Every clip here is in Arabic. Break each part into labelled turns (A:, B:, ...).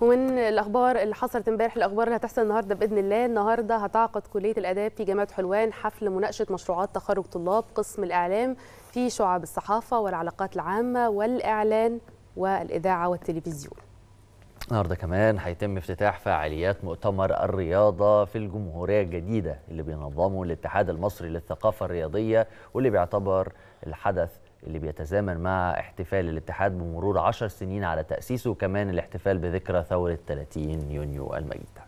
A: ومن الاخبار اللي حصلت امبارح الاخبار اللي هتحصل النهارده باذن الله النهارده هتعقد كليه الاداب في جامعه حلوان حفل مناقشه مشروعات تخرج طلاب قسم الاعلام في شعب الصحافه والعلاقات العامه والاعلان والاذاعه والتلفزيون
B: النهارده كمان هيتم افتتاح فعاليات مؤتمر الرياضه في الجمهوريه الجديده اللي بينظمه الاتحاد المصري للثقافه الرياضيه واللي بيعتبر الحدث اللي بيتزامن مع احتفال الاتحاد بمرور 10 سنين على تأسيسه وكمان الاحتفال بذكرى ثورة 30 يونيو المجيدة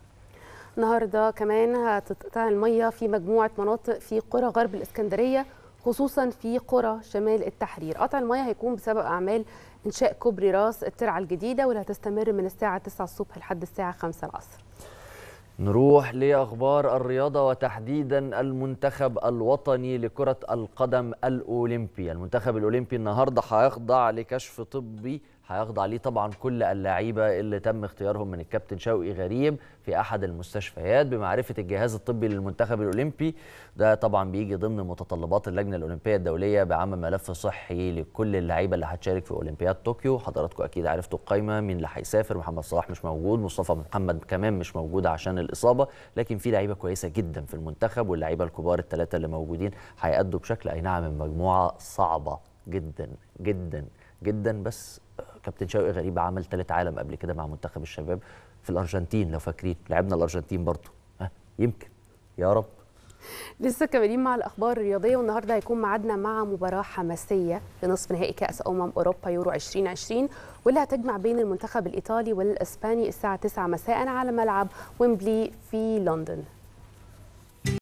A: النهارده كمان هتتقطع الميه في مجموعه مناطق في قرى غرب الاسكندريه خصوصا في قرى شمال التحرير قطع الميه هيكون بسبب اعمال انشاء كوبري راس الترعه الجديده واللي هتستمر من الساعه 9 الصبح لحد الساعه 5 العصر
B: نروح لاخبار الرياضه وتحديدا المنتخب الوطني لكره القدم الاولمبي المنتخب الاولمبي النهارده هيخضع لكشف طبي هيخضع ليه طبعا كل اللعيبه اللي تم اختيارهم من الكابتن شوقي غريب في احد المستشفيات بمعرفه الجهاز الطبي للمنتخب الاولمبي ده طبعا بيجي ضمن متطلبات اللجنه الاولمبيه الدوليه بعمل ملف صحي لكل اللعيبه اللي هتشارك في اولمبياد طوكيو حضراتكم اكيد عرفتوا القايمه مين اللي هيسافر محمد صلاح مش موجود مصطفى محمد كمان مش موجود عشان الاصابه لكن في لعيبه كويسه جدا في المنتخب واللعيبه الكبار الثلاثه اللي موجودين هيأدوا بشكل اي نعم المجموعه صعبه جدا جدا جدا بس كابتن شوقي غريب عمل ثالث عالم قبل كده مع منتخب الشباب في الارجنتين لو فاكرين لعبنا الارجنتين برضه ها يمكن يا رب
A: لسه كملين مع الاخبار الرياضيه والنهارده هيكون معادنا مع مباراه حماسيه لنصف نهائي كاس امم اوروبا يورو 2020 واللي هتجمع بين المنتخب الايطالي والاسباني الساعه 9 مساء على ملعب ويمبلي في لندن